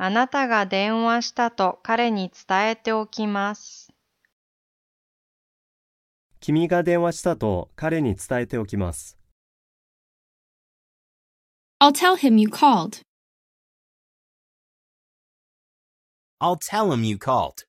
あなたが電話したと彼に伝えておきます。君が電話したと彼に伝えておきます。I'll tell him you called. I'll tell him you called.